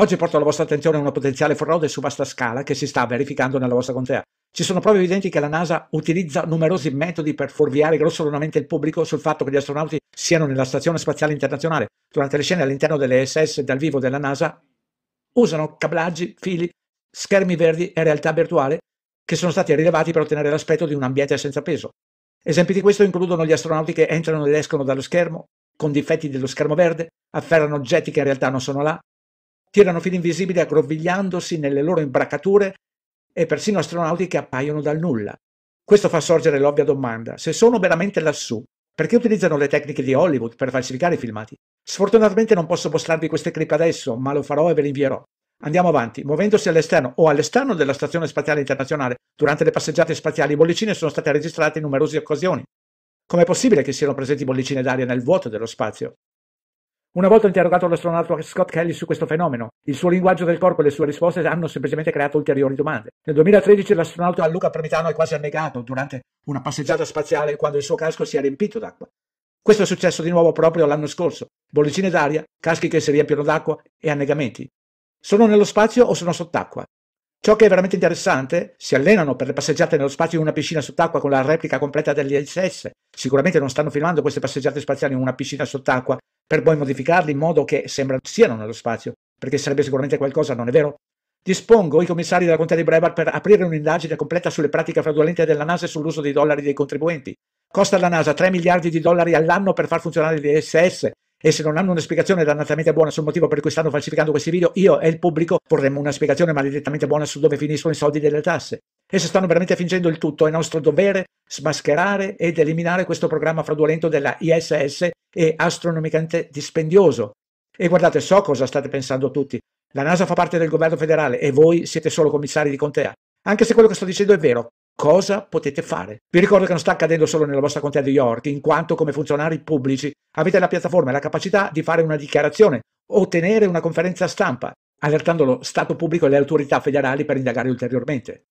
Oggi porto alla vostra attenzione una potenziale frode su vasta scala che si sta verificando nella vostra contea. Ci sono prove evidenti che la NASA utilizza numerosi metodi per fuorviare grossolanamente il pubblico sul fatto che gli astronauti siano nella Stazione Spaziale Internazionale. Durante le scene all'interno delle SS dal vivo della NASA usano cablaggi, fili, schermi verdi e realtà virtuale che sono stati rilevati per ottenere l'aspetto di un ambiente senza peso. Esempi di questo includono gli astronauti che entrano ed escono dallo schermo, con difetti dello schermo verde, afferrano oggetti che in realtà non sono là, tirano fili invisibili aggrovigliandosi nelle loro imbracature e persino astronauti che appaiono dal nulla. Questo fa sorgere l'ovvia domanda, se sono veramente lassù, perché utilizzano le tecniche di Hollywood per falsificare i filmati? Sfortunatamente non posso mostrarvi queste clip adesso, ma lo farò e ve le invierò. Andiamo avanti, muovendosi all'esterno o all'esterno della Stazione Spaziale Internazionale, durante le passeggiate spaziali, bollicine sono state registrate in numerose occasioni. Com'è possibile che siano presenti bollicine d'aria nel vuoto dello spazio? Una volta interrogato l'astronauta Scott Kelly su questo fenomeno, il suo linguaggio del corpo e le sue risposte hanno semplicemente creato ulteriori domande. Nel 2013 l'astronauta Luca Promitano è quasi annegato durante una passeggiata spaziale quando il suo casco si è riempito d'acqua. Questo è successo di nuovo proprio l'anno scorso. Bollicine d'aria, caschi che si riempiono d'acqua e annegamenti. Sono nello spazio o sono sott'acqua? Ciò che è veramente interessante, si allenano per le passeggiate nello spazio in una piscina sott'acqua con la replica completa degli ISS. Sicuramente non stanno filmando queste passeggiate spaziali in una piscina sott'acqua per poi modificarli in modo che sembra siano nello spazio, perché sarebbe sicuramente qualcosa, non è vero? Dispongo i commissari della contea di Brebar per aprire un'indagine completa sulle pratiche fraudolente della NASA e sull'uso dei dollari dei contribuenti. Costa alla NASA 3 miliardi di dollari all'anno per far funzionare l'ISS e se non hanno una spiegazione dannatamente buona sul motivo per cui stanno falsificando questi video, io e il pubblico vorremmo una spiegazione maledettamente buona su dove finiscono i soldi delle tasse. E se stanno veramente fingendo il tutto, è nostro dovere smascherare ed eliminare questo programma fraudolento della ISS e astronomicamente dispendioso. E guardate, so cosa state pensando tutti. La NASA fa parte del governo federale e voi siete solo commissari di contea. Anche se quello che sto dicendo è vero, cosa potete fare? Vi ricordo che non sta accadendo solo nella vostra contea di York, in quanto come funzionari pubblici avete la piattaforma e la capacità di fare una dichiarazione, ottenere una conferenza stampa, allertando lo Stato pubblico e le autorità federali per indagare ulteriormente.